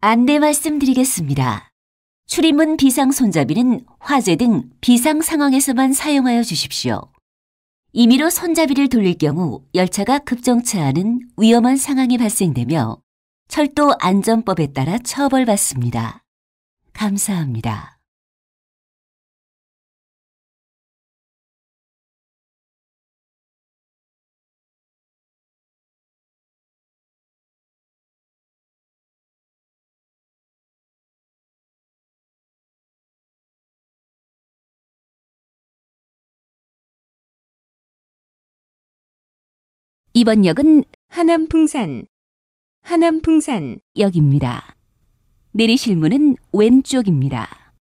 안내 말씀드리겠습니다. 출입문 비상 손잡이는 화재 등 비상 상황에서만 사용하여 주십시오. 임의로 손잡이를 돌릴 경우 열차가 급정차하는 위험한 상황이 발생되며 철도 안전법에 따라 처벌받습니다. 감사합니다. 이번 역은 하남풍산, 하남풍산 역입니다. 내리실 문은 왼쪽입니다.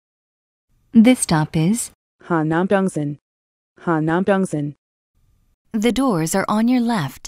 This stop is Hanambyongsan, Hanambyongsan. The doors are on your left.